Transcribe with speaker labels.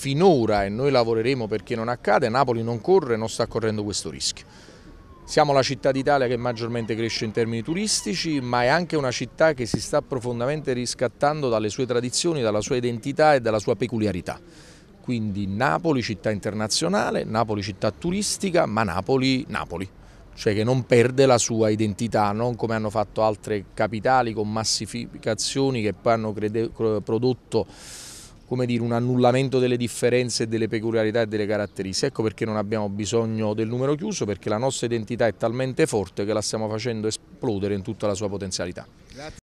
Speaker 1: finora, e noi lavoreremo perché non accade, Napoli non corre, e non sta correndo questo rischio. Siamo la città d'Italia che maggiormente cresce in termini turistici, ma è anche una città che si sta profondamente riscattando dalle sue tradizioni, dalla sua identità e dalla sua peculiarità. Quindi Napoli città internazionale, Napoli città turistica, ma Napoli Napoli, cioè che non perde la sua identità, non come hanno fatto altre capitali con massificazioni che poi hanno prodotto come dire, un annullamento delle differenze, delle peculiarità e delle caratteristiche. Ecco perché non abbiamo bisogno del numero chiuso, perché la nostra identità è talmente forte che la stiamo facendo esplodere in tutta la sua
Speaker 2: potenzialità.
Speaker 3: Grazie.